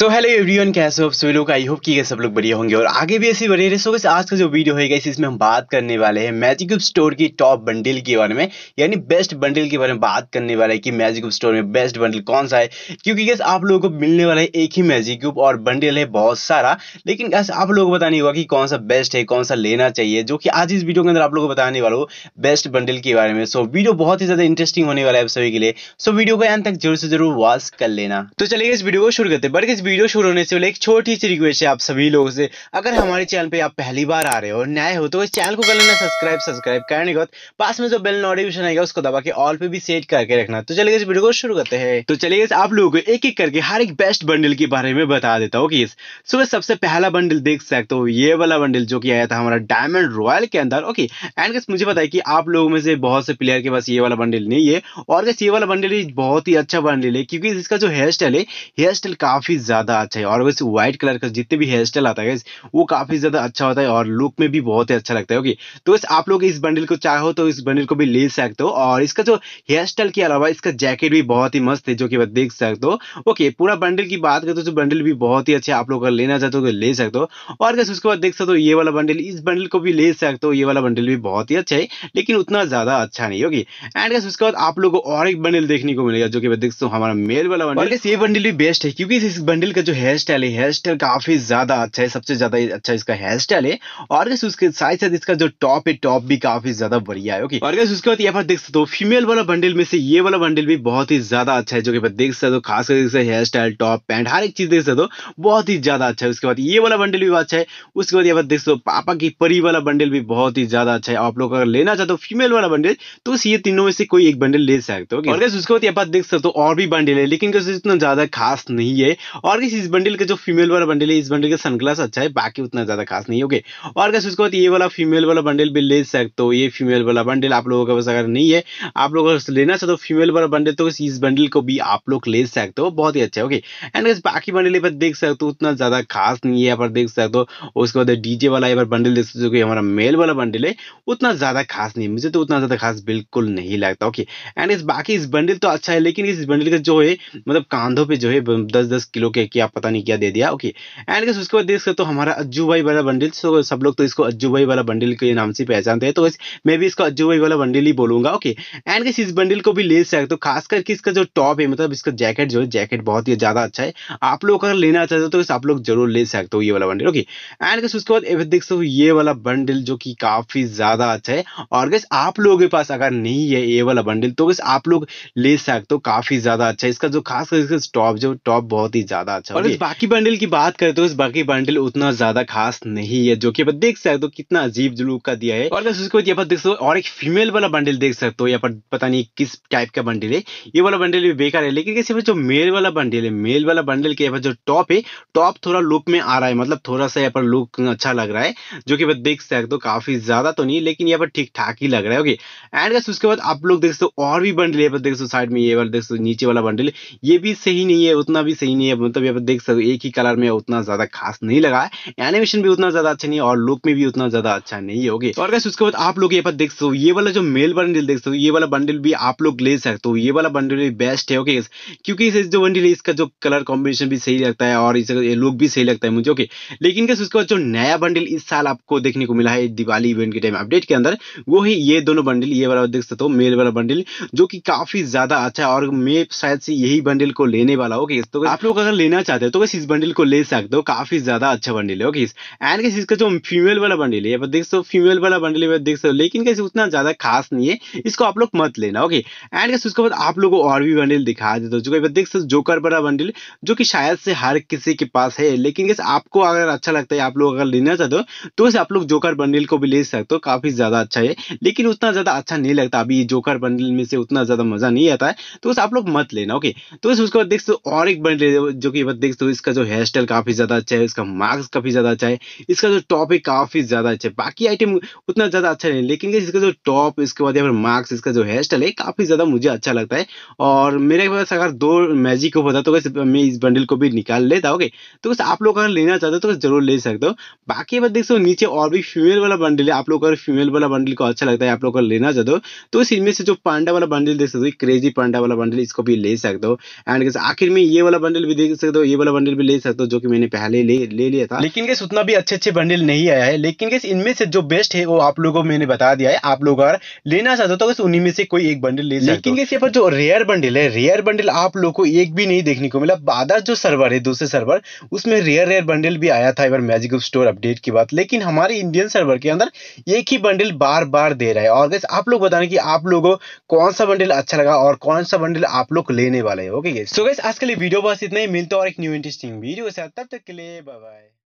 so hello everyone कैसे हो सभी लोग आई होप कि सब लोग बढ़िया होंगे और आगे भी ऐसी बढ़िया रहे सो आज का जो वीडियो होगा इसमें हम बात करने वाले हैं मैजिक ऑफ स्टोर की टॉप बंडल के बारे में यानी बेस्ट बंडल के बारे में बात करने वाले हैं कि मैजिक ऑफ स्टोर में बेस्ट बंडल कौन सा है क्योंकि गैस आप लोगों को मिलने वाला है एक ही मैजिक क्यूब और बंडल है बहुत सारा लेकिन गैस आप लोगों को पता नहीं होगा कि कौन सा बेस्ट है कौन सा लेना चाहिए जो कि आज इस वीडियो के अंदर आप लोग को बताने वाला हूँ बेस्ट बंडल के बारे में सो वीडियो बहुत ही ज्यादा इंटरेस्टिंग होने वाला है सभी के लिए सो वीडियो को अंत तक जरूर से जरूर वॉश कर लेना तो चलिए इस वीडियो को शुरू करते बढ़ वीडियो शुरू होने से पहले एक छोटी सी रिक्वेस्ट है आप सभी लोगों से अगर हमारे चैनल पे आप पहली बार आ रहे हो नए हो तो इस चैनल को कर लेना सब्सक्राइब सब्सक्राइब करने के बाद पास में जो बेल नोटिफिकेशन आएगा उसको दबा के ऑल पे भी सेट करके रखना तो चलिए इस वीडियो को शुरू करते हैं तो चलिए आप लोगों को एक एक करके हर एक बेस्ट बंडल के बारे में बता देता हूँ कि सुबह तो सबसे पहला बंडल देख सकते हो ये वाला बंडल जो की आया था हमारा डायमंड रॉयल के अंदर ओके एंड कैसे मुझे बताया कि आप लोगों में से बहुत से प्लेयर के पास ये वाला बंडल नहीं है और कैसे ये वाला बंडल बहुत ही अच्छा बंडल है क्योंकि इसका जो हेयर स्टाइल है हेयर स्टाइल काफी ज्यादा ज़्यादा अच्छा है और वैसे व्हाइट कलर का जितने भी हेयर स्टाइल आता है वो काफ़ी ज़्यादा अच्छा होता है और लुक में भी बहुत ही अच्छा लगता है ओके तो वैसे आप लोग इस बंडल को चाहो तो इस बंडल को भी ले सकते हो और इसका जो हेयर स्टाइल के अलावा इसका जैकेट भी बहुत ही मस्त है जो कि आप देख सकते हो ओके पूरा बंडल की बात करें तो बंडल भी बहुत ही अच्छा आप लोग अगर लेना चाहते हो तो ले सकते हो और कैसे उसके बाद देख सकते हो ये वाला बंडल इस बंडल को भी ले सकते हो ये वाला बंडल भी बहुत ही अच्छा है लेकिन उतना ज़्यादा अच्छा नहीं होगी एंड कैसे उसके बाद आप लोग को और एक बंडल देखने को मिलेगा जो कि देख सकते हो हमारा मेल वाला बंडल ये बंडल भी बेस्ट है क्योंकि इस बंडल एंजल का जो हेयर स्टाइल है हेयर स्टाइल काफ़ी ज़्यादा अच्छा है सबसे ज़्यादा अच्छा इसका हेयर स्टाइल है और गैस उसके साथ साथ इसका जो टॉप है टॉप भी काफ़ी ज़्यादा बढ़िया है ओके और गैस उसके बाद यहाँ पर देख सकते हो फीमेल वाला बंडल में से ये वाला बंडल भी बहुत ही ज़्यादा अच्छा है जो कि देख सकते हो खास कर हेयर स्टाइल टॉप पैंट हर एक चीज़ देख सकते हो बहुत ही ज़्यादा अच्छा है उसके बाद ये वाला बंडल भी अच्छा है उसके बाद यहाँ पर देख सकते हो पापा की परी वाला बंडल भी बहुत ही ज़्यादा अच्छा है आप लोग अगर लेना चाहते हो फीमेल वाला बंडल तो ये तीनों में से कोई एक बंडल ले सकते हो और गैस उसके बाद यहाँ पर देख सकते हो और भी बंडल है लेकिन इतना ज़्यादा खास नहीं है और और इस बंडल के जो फीमेल वाला बंडल है इस बंडल का सनग्लास अच्छा है बाकी उतना ज़्यादा खास नहीं ओके और कैसे उसके बाद ये वाला फीमेल वाला बंडल भी ले सकते हो ये फीमेल वाला बंडल आप लोगों के पास अगर नहीं है आप लोग अगर लेना चाहते हो फीमेल वाला बंडल तो इस बंडल को भी आप लोग ले सकते हो बहुत ही अच्छा है ओके एंड गैस बाकी बंडल पर देख सकते हो उतना ज़्यादा खास नहीं है यहाँ पर देख सकते हो उसके बाद डीजे वाला यहाँ पर बंडल देख सकते हो कि हमारा मेल वाला बंडल है उतना ज़्यादा खास नहीं मुझे तो उतना ज़्यादा खास बिल्कुल नहीं लगता ओके एंड इस बाकी इस बंडल तो अच्छा है लेकिन इस बंडल का जो है मतलब कांधों पर जो है दस दस किलो के किया पता नहीं क्या दे दिया ओके एंड गैस उसके बाद देख सकते हो हमारा अज्जू भाई वाला बंडल सो सब लोग तो इसको अज्जू भाई वाला बंडल के नाम से पहचानते हैं तो वैसे मैं भी इसको अज्जू भाई वाला बंडल ही बोलूंगा ओके एंड गैस इस बंडल को भी ले सकते हो तो खास करके इसका जो टॉप है मतलब इसका जैकेट जो है जैकेट बहुत ही ज़्यादा अच्छा है आप लोग अगर लेना चाहते हो तो आप लोग जरूर ले सकते हो ये वाला बंडल ओके एंड गैस उसके बाद देख सकते हो ये वाला बंडल जो कि काफ़ी ज़्यादा अच्छा है और गैस आप लोगों के पास अगर नहीं है ये वाला बंडल तो गैस आप लोग ले सकते हो काफ़ी ज़्यादा अच्छा है इसका जो खास करके टॉप जो टॉप बहुत ही ज़्यादा ज्यादा अच्छा और इस बाकी बंडल की बात करें तो इस बाकी बंडल उतना ज्यादा खास नहीं है जो कि आप देख सकते हो कितना अजीब जुलूक का दिया है और उसके बाद यहाँ पर देख सकते हो और एक फीमेल वाला बंडल देख सकते हो यहाँ पर पता नहीं किस टाइप का बंडल है ये वाला बंडल भी बेकार है लेकिन कैसे जो मेल वाला बंडल है मेल वाला बंडल के यहाँ पर जो टॉप है टॉप थोड़ा लुक में आ रहा है मतलब थोड़ा सा यहाँ पर लुक अच्छा लग रहा है जो कि आप देख सकते हो काफी ज्यादा तो नहीं लेकिन यहाँ पर ठीक ठाक ही लग रहा है ओके एंड उसके बाद आप लोग देख सकते हो और भी बंडल यहाँ पर देख सकते हो साइड में ये वाला देख सकते हो नीचे वाला बंडल ये भी सही नहीं है उतना भी सही नहीं है मतलब तो अभी आप देख सकते हो एक ही कलर में उतना ज्यादा खास नहीं लगा है एनिमेशन भी उतना ज्यादा अच्छा नहीं और लुक में भी उतना ज्यादा अच्छा नहीं होगी तो और कैसे उसके बाद आप लोग यहाँ पर देख सकते हो ये वाला जो मेल बंडल देख सकते हो ये वाला बंडल भी आप लोग ले सकते हो ये वाला बंडल भी बेस्ट है ओके क्योंकि इस जो बंडल है इसका जो कलर कॉम्बिनेशन भी सही लगता है और इसका लुक भी सही लगता है मुझे ओके लेकिन कैसे उसके बाद जो नया बंडल इस साल आपको देखने को मिला है दिवाली इवेंट के टाइम अपडेट के अंदर वो ही ये दोनों बंडल ये वाला देख सकते हो मेल वाला बंडल जो कि काफी ज्यादा अच्छा है और मैं शायद से यही बंडल को लेने वाला ओके तो आप लोग अगर लेना चाहते हो तो इस बंडल को ले सकते हो काफी ज्यादा अच्छा बंडल है ओके एंड कैसे इसका जो फीमेल वाला बंडल है देख सो फीमेल वाला बंडल है देख सो लेकिन कैसे उतना ज्यादा खास नहीं है इसको आप लोग मत लेना ओके एंड कैसे उसके बाद आप लोग को और भी बंडल दिखा देते हो जो देख सो जोकर वाला बंडल जो कि शायद से हर किसी के पास है लेकिन कैसे आपको अगर अच्छा लगता है आप लोग अगर लेना चाहते हो तो वैसे आप लोग जोकर बंडल को भी ले सकते हो काफी ज्यादा अच्छा है लेकिन उतना ज्यादा अच्छा नहीं लगता अभी जोकर बंडल में से उतना ज्यादा मजा नहीं आता है तो आप लोग मत लेना ओके तो उसके बाद देख सो और एक बंडल जो कि की बात देख सकते हो इसका जो हेयर स्टाइल काफ़ी ज़्यादा अच्छा है इसका मार्क्स काफ़ी ज़्यादा अच्छा है इसका जो टॉप है काफ़ी ज़्यादा अच्छा है बाकी आइटम उतना ज़्यादा अच्छा नहीं लेकिन इसका जो टॉप इसके बाद यहाँ पर मार्क्स इसका जो हेयर स्टाइल है काफ़ी ज़्यादा मुझे अच्छा लगता है और मेरे पास अगर दो मैजिक को होता तो वैसे मैं इस बंडल को भी निकाल लेता ओके तो बस आप लोग अगर लेना चाहते हो तो जरूर ले सकते हो बाकी बात देख हो तो नीचे और भी फीमेल वाला बंडल है आप लोग अगर फीमेल वाला बंडल को अच्छा लगता है आप लोग अगर लेना चाहते हो तो इस इनमें से जो पांडा वाला बंडल देख सकते हो क्रेजी पांडा वाला बंडल इसको भी ले सकते हो एंड आखिर में ये वाला बंडल भी देख सकते सकते हो तो ये वाला बंडल भी ले सकते हो जो कि मैंने पहले ले ले लिया था लेकिन गैस उतना भी अच्छे अच्छे बंडल नहीं आया है लेकिन गैस इनमें से जो बेस्ट है वो आप लोगों को मैंने बता दिया है आप लोग अगर लेना चाहते हो तो बस उन्हीं में से कोई एक बंडल ले लेकिन गैस यहाँ पर जो रेयर बंडल है रेयर बंडल आप लोग को एक भी नहीं देखने को मिला बादर जो सर्वर है दूसरे सर्वर उसमें रेयर रेयर बंडल भी आया था एक मैजिक स्टोर अपडेट की बात लेकिन हमारे इंडियन सर्वर के अंदर एक ही बंडल बार बार दे रहा है और गैस आप लोग बताने की आप लोगों कौन सा बंडल अच्छा लगा और कौन सा बंडल आप लोग लेने वाले हैं ओके गैस सो गैस आज के लिए वीडियो बस इतना ही मिलता और एक न्यू इंटरेस्टिंग वीडियो से तब तक के लिए बाय बाय